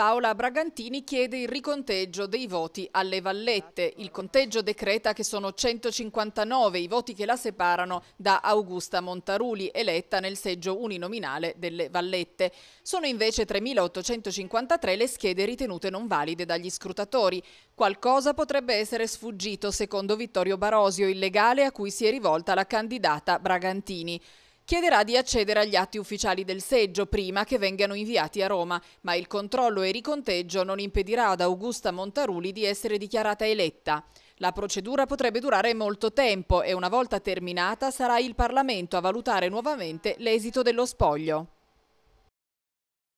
Paola Bragantini chiede il riconteggio dei voti alle Vallette. Il conteggio decreta che sono 159 i voti che la separano da Augusta Montaruli, eletta nel seggio uninominale delle Vallette. Sono invece 3.853 le schede ritenute non valide dagli scrutatori. Qualcosa potrebbe essere sfuggito, secondo Vittorio Barosio, il legale a cui si è rivolta la candidata Bragantini chiederà di accedere agli atti ufficiali del seggio prima che vengano inviati a Roma, ma il controllo e il riconteggio non impedirà ad Augusta Montaruli di essere dichiarata eletta. La procedura potrebbe durare molto tempo e una volta terminata sarà il Parlamento a valutare nuovamente l'esito dello spoglio.